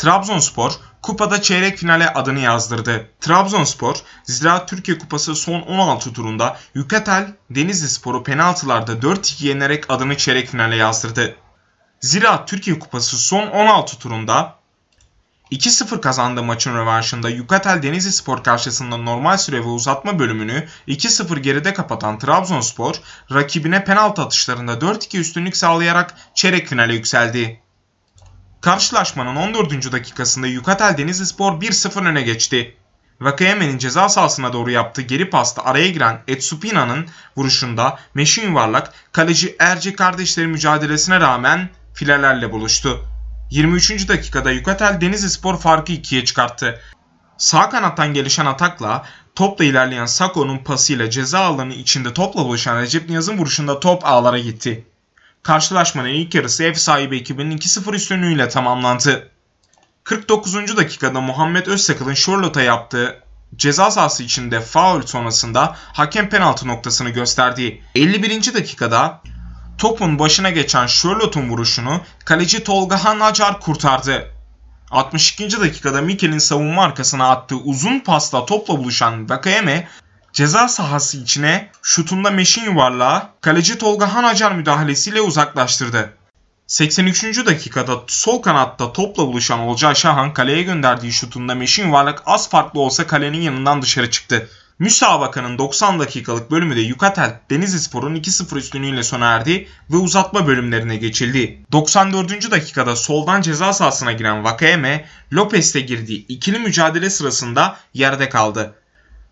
Trabzonspor kupada çeyrek finale adını yazdırdı. Trabzonspor, Zira Türkiye Kupası son 16 turunda Yukatel Denizli Sporu penaltılarda 4-2 yenerek adını çeyrek finale yazdırdı. Zira Türkiye Kupası son 16 turunda 2-0 kazandığı maçın rövanşında Yukatel Denizli Spor karşısında normal süre ve uzatma bölümünü 2-0 geride kapatan Trabzonspor, rakibine penaltı atışlarında 4-2 üstünlük sağlayarak çeyrek finale yükseldi. Karşılaşmanın 14. dakikasında Yukatel Spor 1-0 öne geçti. Vakayeme'nin ceza sahasına doğru yaptığı geri pasta araya giren Etsupina'nın vuruşunda meşin yuvarlak kaleci Erce kardeşleri mücadelesine rağmen filelerle buluştu. 23. dakikada Yukatel Spor farkı ikiye çıkarttı. Sağ kanattan gelişen atakla topla ilerleyen Sako'nun pasıyla ceza alanı içinde topla buluşan Recep Niyaz'ın vuruşunda top ağlara gitti. Karşılaşmanın ilk yarısı ev sahibi ekibinin 2-0 üstünlüğüyle tamamlandı. 49. dakikada Muhammed Özsakal'ın Charlotte'a yaptığı ceza sahası içinde faul sonrasında hakem penaltı noktasını gösterdi. 51. dakikada topun başına geçen Charlotte'un vuruşunu kaleci Tolga Han kurtardı. 62. dakikada Mikel'in savunma arkasına attığı uzun pasta topla buluşan Vakayeme ceza sahası içine şutunda meşin yuvarlağı kaleci Tolga Hanacar müdahalesiyle uzaklaştırdı. 83. dakikada sol kanatta topla buluşan Olcay Şahan kaleye gönderdiği şutunda meşin yuvarlak az farklı olsa kalenin yanından dışarı çıktı. Müsabakanın 90 dakikalık bölümü de Yukatel Denizlispor'un 2-0 üstünlüğüyle sona erdi ve uzatma bölümlerine geçildi. 94. dakikada soldan ceza sahasına giren Vakayeme, Lopez'te girdiği ikili mücadele sırasında yerde kaldı.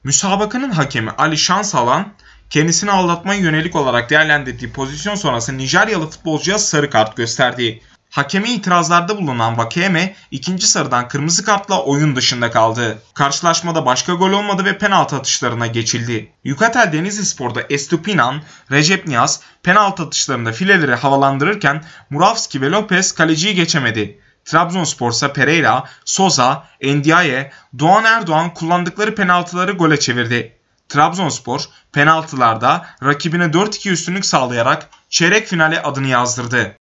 Müsabakanın hakemi Ali Şansalan kendisini aldatmaya yönelik olarak değerlendirdiği pozisyon sonrası Nijeryalı futbolcuya sarı kart gösterdi. Hakemi itirazlarda bulunan Vakeme ikinci sarıdan kırmızı kartla oyun dışında kaldı. Karşılaşmada başka gol olmadı ve penaltı atışlarına geçildi. Yukatel Spor'da Estupinan, Recep Niyaz penaltı atışlarında fileleri havalandırırken Murawski ve Lopez kaleciyi geçemedi. Trabzonspor'sa Pereira, Soza, Endiaye, Doğan Erdoğan kullandıkları penaltıları gole çevirdi. Trabzonspor penaltılarda rakibine 4-2 üstünlük sağlayarak çeyrek finale adını yazdırdı.